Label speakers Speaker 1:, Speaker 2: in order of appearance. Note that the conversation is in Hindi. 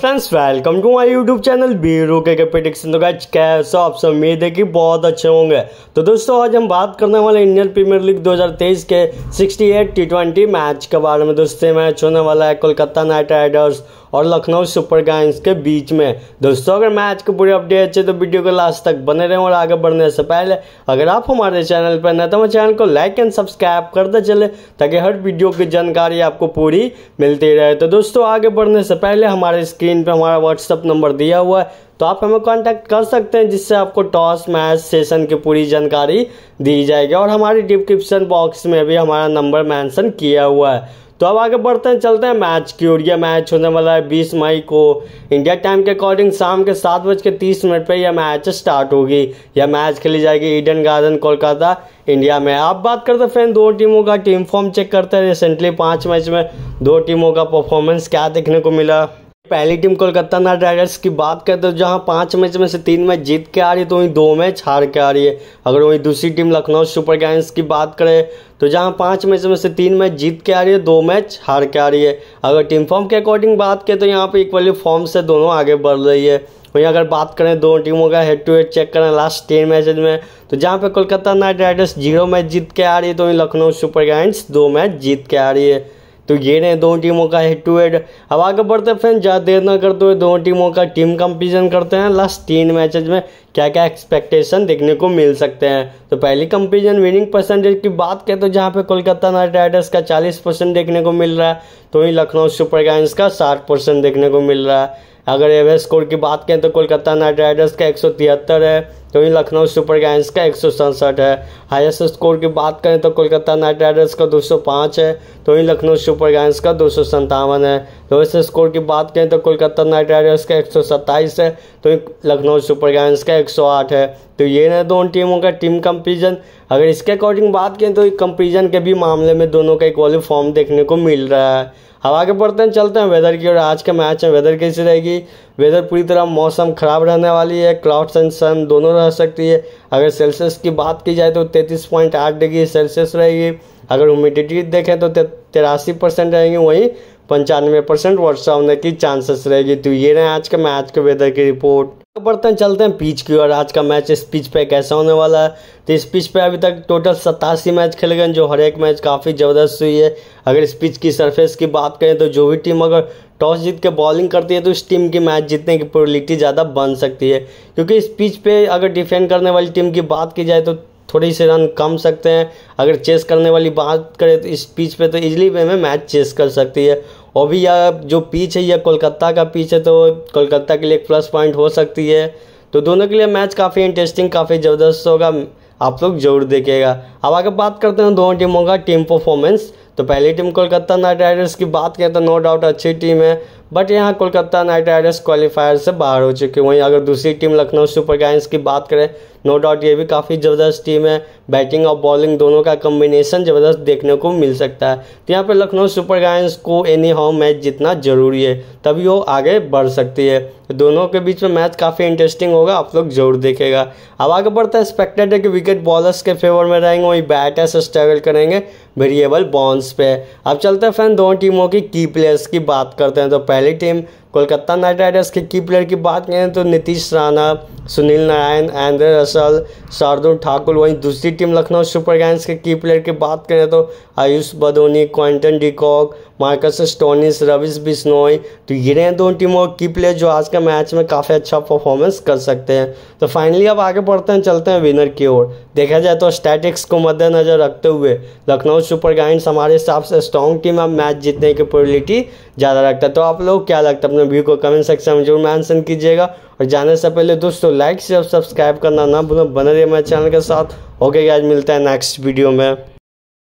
Speaker 1: friends welcome to my YouTube channel बीरो के प्रिडिक्शन तो गैच कैसा आप सब उम्मीद है कि बहुत अच्छे होंगे तो दोस्तों आज हम बात करने वाले इंडियन प्रीमियर लीग 2023 के 68 टी20 मैच के बारे में दोस्तों मैच होने वाला है कोलकाता नाइट राइडर्स और लखनऊ सुपर गाइंस के बीच में दोस्तों अगर मैच के पूरी अपडेट अच्छे तो वीडियो को लास्ट तक बने रहें और आगे बढ़ने से पहले अगर आप हमारे चैनल पर न तो हमारे चैनल को लाइक एंड सब्सक्राइब करते चले ताकि हर वीडियो की जानकारी आपको पूरी मिलती रहे तो दोस्तों आगे बढ़ने से पहले हमारे स्क्रीन पर हमारा व्हाट्सअप नंबर दिया हुआ है तो आप हमें कांटेक्ट कर सकते हैं जिससे आपको टॉस मैच सेशन की पूरी जानकारी दी जाएगी और हमारी डिस्क्रिप्शन बॉक्स में भी हमारा नंबर मेंशन किया हुआ है तो अब आगे बढ़ते हैं चलते हैं मैच की ओर यह मैच होने वाला है बीस मई को इंडिया टाइम के अकॉर्डिंग शाम के सात बज के तीस मिनट पर यह मैच स्टार्ट होगी यह मैच खेली जाएगी ईडन गार्डन कोलकाता इंडिया में आप बात करते हैं फ्रेंड दो टीमों का टीम फॉर्म चेक करते हैं रिसेंटली पाँच मैच में दो टीमों का परफॉर्मेंस क्या देखने को मिला पहली टीम कोलकाता नाइट राइडर्स की बात करें तो जहां पांच मैच में से तीन मैच जीत के आ रही है तो वहीं दो मैच हार के आ रही है अगर वहीं दूसरी टीम लखनऊ सुपर गायंस की बात करें तो जहां पांच मैच में से तीन मैच जीत के आ रही है दो मैच हार के आ रही है अगर टीम फॉर्म के अकॉर्डिंग बात करें तो यहाँ पर इक्वली फॉर्म से दोनों आगे बढ़ रही है वहीं अगर बात करें दोनों टीमों का हेड टू हेड चेक करें लास्ट टेन मैचेज में तो जहाँ पे Kolkata Knight Riders zero match जीत के आ रही है तो वहीं लखनऊ सुपर गायंस दो मैच जीत के आ रही है तो ये रहे दोनों टीमों का हेड टू हेड अब आगे बढ़ते फ्रेंड ज़्यादा देर ना करते हुए दोनों टीमों का टीम कंपेरिजन करते हैं लास्ट तीन मैचेज में क्या क्या एक्सपेक्टेशन देखने को मिल सकते हैं तो पहली कंपेरिजन विनिंग परसेंटेज की बात करें तो जहाँ पे कोलकाता नाइट राइडर्स का चालीस परसेंट देखने को मिल रहा है तो वहीं लखनऊ सुपर गाइंस का साठ परसेंट देखने को मिल रहा है अगर एवरेज स्कोर की बात करें तो कोलकाता नाइट राइडर्स का एक है तो वहीं लखनऊ सुपर गायंस का एक है हाईएस्ट स्कोर की बात करें तो कोलकाता नाइट राइडर्स का 205 है तो वहीं लखनऊ सुपर गायंस का दो है तो वैसे स्कोर की बात करें तो कोलकाता नाइट राइडर्स का एक है तो लखनऊ सुपर गायंस का एक है तो ये ना दोनों टीमों का टीम कंपेरिजन अगर इसके अकॉर्डिंग बात करें तो कंपेरिजन के भी मामले में दोनों का वाली फॉर्म देखने को मिल रहा है हवा आगे बढ़ते हैं चलते हैं वेदर की और आज के मैच में वेदर कैसी रहेगी वेदर पूरी तरह मौसम ख़राब रहने वाली है क्लाउड्स एंड सन दोनों रह सकती है अगर सेल्सियस की बात की जाए तो 33.8 पॉइंट आठ डिग्री सेल्सियस रहेगी अगर ह्यूमिडिटी देखें तो तिरासी परसेंट रहेंगी वहीं पंचानवे परसेंट वर्षा होने की चांसेस रहेगी तो ये रहे आज का मैच के वेदर की रिपोर्ट तो बढ़ते चलते हैं पिच की और आज का मैच इस पिच पे कैसा होने वाला है तो इस पिच पे अभी तक टोटल सतासी मैच खेले गए जो हर एक मैच काफ़ी ज़बरदस्त हुई है अगर इस पिच की सरफेस की बात करें तो जो भी टीम अगर टॉस जीत के बॉलिंग करती है तो इस टीम की मैच जीतने की प्रोबेबिलिटी ज़्यादा बन सकती है क्योंकि इस पिच पे अगर डिफेंड करने वाली टीम की बात की जाए तो थोड़ी से रन कम सकते हैं अगर चेस करने वाली बात करें तो इस पिच पे तो इजली वे में मैच चेस कर सकती है और भी यह जो पिच है यह कोलकाता का पिच है तो कोलकाता के लिए एक प्लस पॉइंट हो सकती है तो दोनों के लिए मैच काफ़ी इंटरेस्टिंग काफ़ी ज़बरदस्त होगा आप लोग जरूर देखिएगा अब आगे बात करते हैं दोनों टीमों का टीम परफॉर्मेंस तो पहली टीम कोलकाता नाइट राइडर्स की बात करें तो नो डाउट अच्छी टीम है बट यहाँ कोलकाता नाइट राइडर्स क्वालिफायर से बाहर हो चुके हैं वहीं अगर दूसरी टीम लखनऊ सुपर गायंस की बात करें नो डाउट ये भी काफ़ी ज़बरदस्त टीम है बैटिंग और बॉलिंग दोनों का कम्बिनेशन ज़बरदस्त देखने को मिल सकता है तो यहाँ पर लखनऊ सुपर गायंस को एनी हाउ मैच जीतना जरूरी है तभी वो आगे बढ़ सकती है दोनों के बीच में मैच काफ़ी इंटरेस्टिंग होगा आप लोग जरूर देखेगा अब आगे बढ़ता है एक्सपेक्टेड है कि विकेट बॉलर्स के फेवर में रहेंगे वहीं बैटर्स स्ट्रगल करेंगे वेरिएबल बॉन्स पे अब चलते हैं फैन दोनों टीमों की की प्लेयर्स की बात करते हैं तो dilate him Kolkata Knight Riders के की प्लेयर की बात करें तो नीतीश राणा सुनील नारायण एंड्रे रसल शार्दुल ठाकुर वहीं दूसरी टीम लखनऊ सुपर गैंस के की प्लेयर की बात करें तो Ayush Badoni Quinton de Kock Marcus Stoinis Ravish Bishnoi तो ये रहे दोनों टीमों की प्लेयर जो आज का मैच में काफ़ी अच्छा परफॉर्मेंस कर सकते हैं तो फाइनली अब आगे बढ़ते हैं चलते हैं विनर की ओर देखा जाए तो स्टैटिक्स को मद्देनजर रखते हुए लखनऊ सुपर गाइंस हमारे हिसाब से स्ट्रॉन्ग टीम अब मैच जीतने की प्रोबिलिटी ज़्यादा रखता है तो आप लोग क्या लगता है अपने व्यू को कमेंट सेक्शन में जरूर मैंसन कीजिएगा और जाने से पहले दोस्तों लाइक से सब्सक्राइब करना ना भूलो बने रहिए मेरे चैनल के साथ ओके okay, आज मिलता है नेक्स्ट वीडियो में